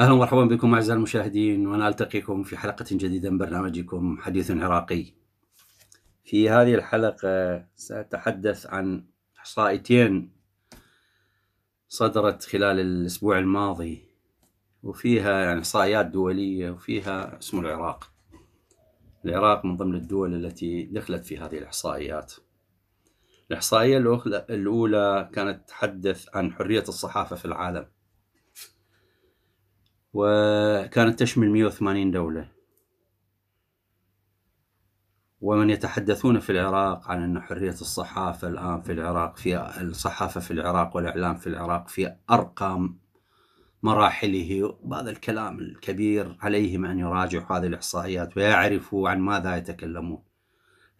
اهلا ومرحبا بكم اعزائي المشاهدين وانا التقيكم في حلقه جديده من برنامجكم حديث عراقي. في هذه الحلقه ساتحدث عن احصائيتين صدرت خلال الأسبوع الماضي وفيها يعني إحصائيات دولية وفيها اسم العراق العراق من ضمن الدول التي دخلت في هذه الإحصائيات الإحصائية الأولى كانت تحدث عن حرية الصحافة في العالم وكانت تشمل 180 دولة ومن يتحدثون في العراق عن أن حرية الصحافة الآن في العراق في الصحافة في العراق والإعلام في العراق في أرقى مراحله هذا الكلام الكبير عليهم أن يراجعوا هذه الإحصائيات ويعرفوا عن ماذا يتكلمون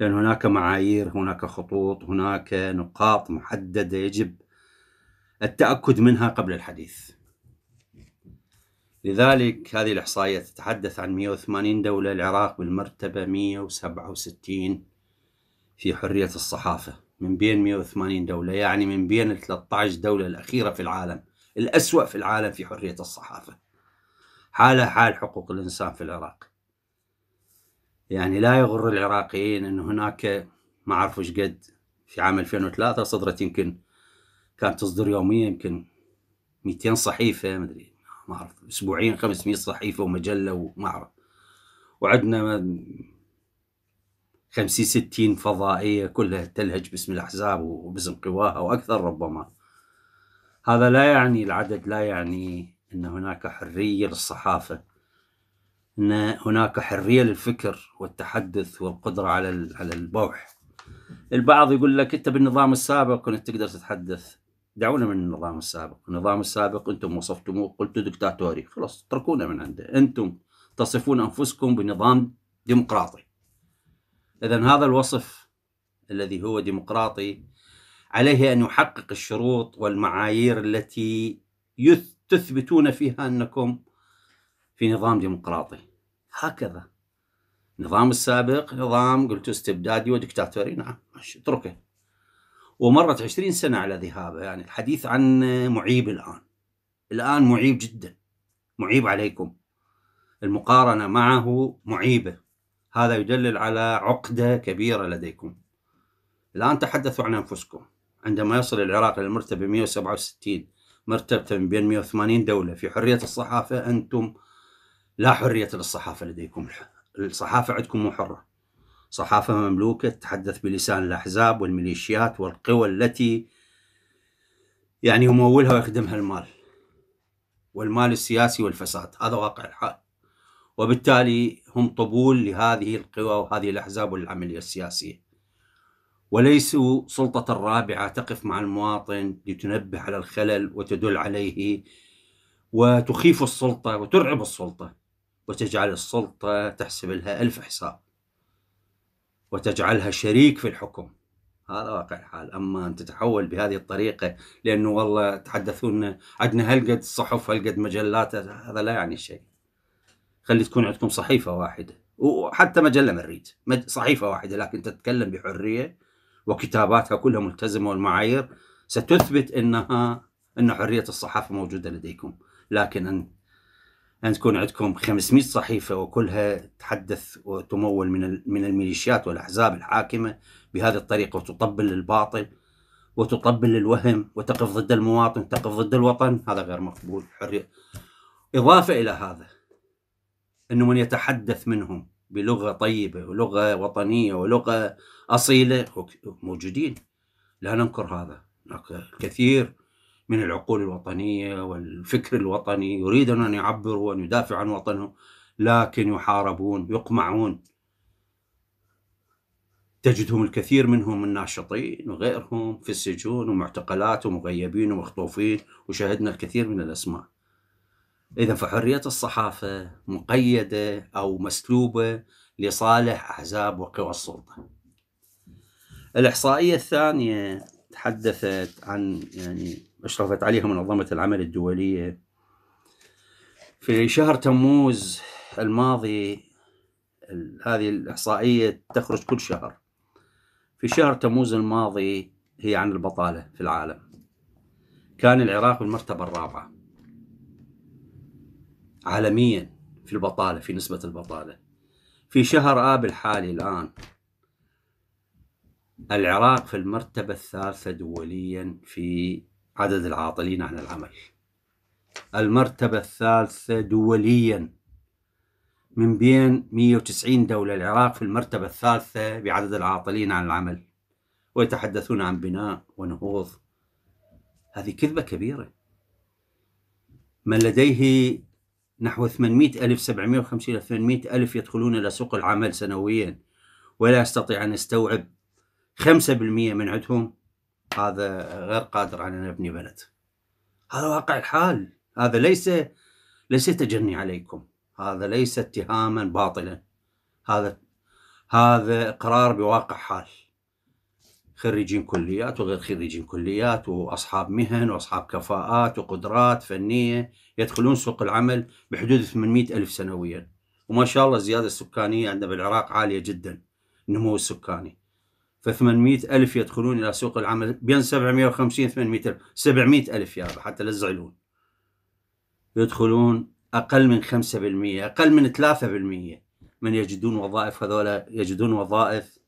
لأن هناك معايير هناك خطوط هناك نقاط محددة يجب التأكد منها قبل الحديث لذلك هذه الإحصائية تتحدث عن 180 دولة العراق بالمرتبة 167 في حرية الصحافة من بين 180 دولة يعني من بين 13 دولة الأخيرة في العالم الأسوأ في العالم في حرية الصحافة حالة حال حقوق الإنسان في العراق يعني لا يغر العراقيين أن هناك ما أعرف قد في عام 2003 صدرت يمكن كانت تصدر يوميا يمكن 200 صحيفة مدري ما اعرف اسبوعين 500 صحيفه ومجله وما اعرف وعندنا 50 60 فضائيه كلها تلهج باسم الاحزاب وباسم قواها واكثر ربما هذا لا يعني العدد لا يعني ان هناك حريه للصحافه ان هناك حريه للفكر والتحدث والقدره على على البوح البعض يقول لك انت بالنظام السابق كنت تقدر تتحدث دعونا من النظام السابق النظام السابق أنتم وصفتموه قلتوا دكتاتوري خلاص اتركونا من عنده أنتم تصفون أنفسكم بنظام ديمقراطي إذا هذا الوصف الذي هو ديمقراطي عليه أن يحقق الشروط والمعايير التي تثبتون فيها أنكم في نظام ديمقراطي هكذا النظام السابق نظام قلت استبدادي ودكتاتوري نعم اتركه ومرت عشرين سنة على ذهابه يعني الحديث عن معيب الآن الآن معيب جدا معيب عليكم المقارنة معه معيبة هذا يدلل على عقدة كبيرة لديكم الآن تحدثوا عن أنفسكم عندما يصل العراق للمرتبة 167 مرتبة بين 180 دولة في حرية الصحافة أنتم لا حرية للصحافة لديكم الصحافة عندكم مو حرة صحافة مملوكة تتحدث بلسان الأحزاب والميليشيات والقوى التي يعني يمولها ويخدمها المال والمال السياسي والفساد هذا واقع الحال وبالتالي هم طبول لهذه القوى وهذه الأحزاب والعملية السياسية وليسوا سلطة الرابعة تقف مع المواطن لتنبه على الخلل وتدل عليه وتخيف السلطة وترعب السلطة وتجعل السلطة تحسب لها ألف حساب وتجعلها شريك في الحكم هذا واقع الحال اما ان تتحول بهذه الطريقه لانه والله تحدثون عندنا هلقد صحف هلقد مجلات هذا لا يعني شيء خلي تكون عندكم صحيفه واحده وحتى مجله ما نريد صحيفه واحده لكن تتكلم بحريه وكتاباتها كلها ملتزمه والمعايير ستثبت انها ان حريه الصحافه موجوده لديكم لكن ان أن تكون عندكم 500 صحيفة وكلها تحدث وتمول من من الميليشيات والأحزاب الحاكمة بهذه الطريقة وتطبل للباطل وتطبل للوهم وتقف ضد المواطن تقف ضد الوطن هذا غير مقبول حرية إضافة إلى هذا أنه من يتحدث منهم بلغة طيبة ولغة وطنية ولغة أصيلة موجودين لا ننكر هذا هناك الكثير من العقول الوطنية والفكر الوطني يريدون أن يعبروا وأن يدافعوا عن وطنهم لكن يحاربون يقمعون تجدهم الكثير منهم الناشطين وغيرهم في السجون ومعتقلات ومغيبين ومخطوفين وشاهدنا الكثير من الأسماء إذا فحرية الصحافة مقيدة أو مسلوبة لصالح أحزاب وقوى السلطة الإحصائية الثانية تحدثت عن يعني أشرفت عليها منظمة العمل الدولية في شهر تموز الماضي هذه الإحصائية تخرج كل شهر في شهر تموز الماضي هي عن البطالة في العالم كان العراق بالمرتبة الرابعة عالميا في البطالة في نسبة البطالة في شهر آب الحالي الآن العراق في المرتبة الثالثة دوليا في عدد العاطلين عن العمل المرتبة الثالثة دوليا من بين 190 دولة العراق في المرتبة الثالثة بعدد العاطلين عن العمل ويتحدثون عن بناء ونهوض هذه كذبة كبيرة من لديه نحو 800 ألف 750 إلى 800 ألف يدخلون إلى سوق العمل سنويا ولا يستطيع أن يستوعب 5% من عندهم هذا غير قادر على ان يبني بلد هذا واقع الحال هذا ليس ليس تجني عليكم هذا ليس اتهاما باطلا هذا هذا اقرار بواقع حال خريجين كليات وغير خريجين كليات واصحاب مهن واصحاب كفاءات وقدرات فنيه يدخلون سوق العمل بحدود 800 الف سنويا وما شاء الله الزياده السكانيه عندنا بالعراق عاليه جدا النمو السكاني ف800 ألف يدخلون إلى سوق العمل بين 750 800 ألف 700 ألف يا حتى لا تزعلون يدخلون أقل من 5% أقل من 3% من يجدون وظائف هذولا يجدون وظائف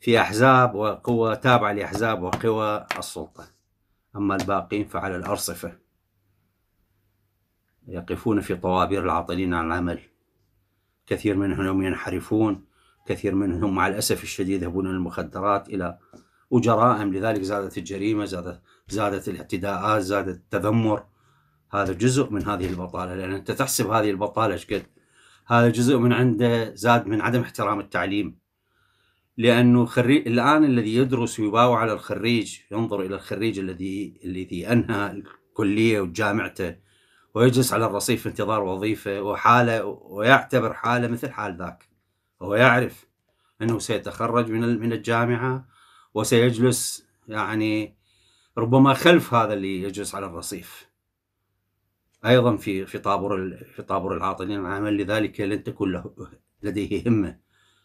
في أحزاب وقوى تابعة لأحزاب وقوى السلطة أما الباقين فعلى الأرصفة يقفون في طوابير العاطلين عن العمل كثير منهم ينحرفون كثير منهم مع الأسف الشديد يذهبون للمخدرات إلى وجرائم لذلك زادت الجريمة زادت, زادت الاعتداءات زادت التذمر هذا جزء من هذه البطالة لأن أنت تحسب هذه البطالة ايش قد هذا جزء من عنده زاد من عدم احترام التعليم لأنه خريج الآن الذي يدرس ويباوع على الخريج ينظر إلى الخريج الذي الذي أنهى الكلية وجامعته ويجلس على الرصيف في انتظار وظيفة وحالة ويعتبر حاله مثل حال ذاك هو يعرف أنه سيتخرج من من الجامعة وسيجلس يعني ربما خلف هذا اللي يجلس على الرصيف أيضا في في طابور في طابور العاطلين العمل لذلك لن تكون له لديه همة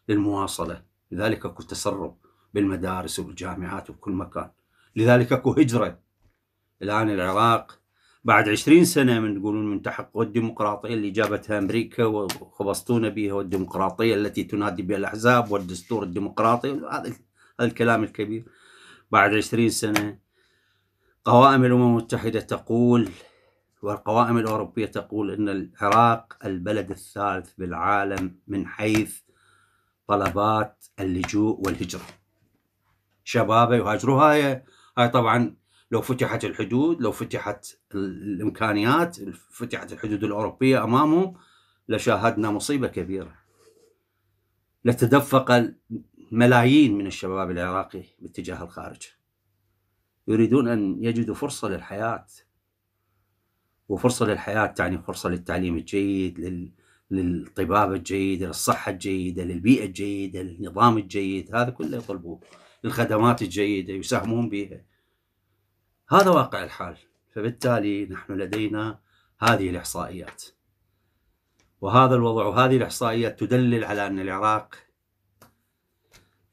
للمواصلة لذلك أكو تسرب بالمدارس وبالجامعات وبكل مكان لذلك أكو هجرة الآن العراق بعد 20 سنة من تقولون من تحقق الديمقراطية اللي جابتها أمريكا وخبصتونا بها والديمقراطية التي تنادي بها الأحزاب والدستور الديمقراطي هذا هذا الكلام الكبير بعد 20 سنة قوائم الأمم المتحدة تقول والقوائم الأوروبية تقول أن العراق البلد الثالث بالعالم من حيث طلبات اللجوء والهجرة شبابه يهاجروا هاي هاي طبعا لو فتحت الحدود لو فتحت الامكانيات فتحت الحدود الاوروبيه امامه لشاهدنا مصيبه كبيره لتدفق ملايين من الشباب العراقي باتجاه الخارج يريدون ان يجدوا فرصه للحياه وفرصه للحياه تعني فرصه للتعليم الجيد لل... للطبابه الجيده للصحه الجيده للبيئه الجيده للنظام الجيد هذا كله يطلبوه للخدمات الجيده يساهمون بها هذا واقع الحال فبالتالي نحن لدينا هذه الإحصائيات وهذا الوضع وهذه الإحصائيات تدلل على أن العراق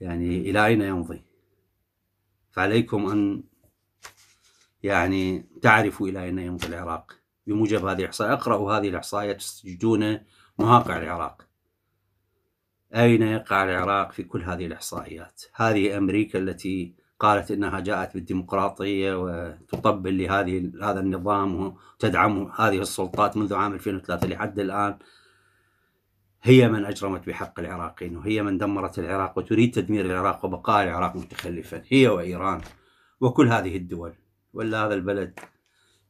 يعني إلى أين يمضي فعليكم أن يعني تعرفوا إلى أين يمضي العراق بموجب هذه الإحصائيات اقرأوا هذه الإحصائيات تجدون مواقع العراق أين يقع العراق في كل هذه الإحصائيات هذه أمريكا التي قالت انها جاءت بالديمقراطيه وتطبل لهذه هذا النظام وتدعم هذه السلطات منذ عام 2003 لحد الان هي من اجرمت بحق العراقيين وهي من دمرت العراق وتريد تدمير العراق وبقاء العراق متخلفا هي وايران وكل هذه الدول ولا هذا البلد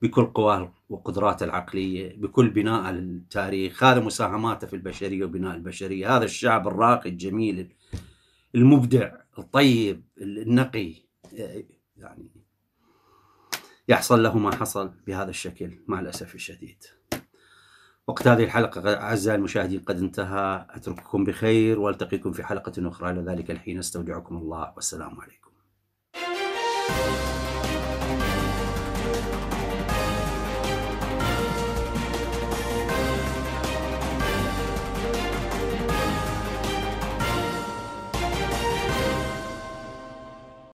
بكل قواه وقدراته العقليه بكل بناءه للتاريخ هذا مساهماته في البشريه وبناء البشريه هذا الشعب الراقي الجميل المبدع الطيب النقي آه، يعني يحصل له ما حصل بهذا الشكل مع الأسف الشديد وقت هذه الحلقة أعزائي المشاهدين قد انتهى أترككم بخير وألتقيكم في حلقة أخرى إلى ذلك الحين أستودعكم الله والسلام عليكم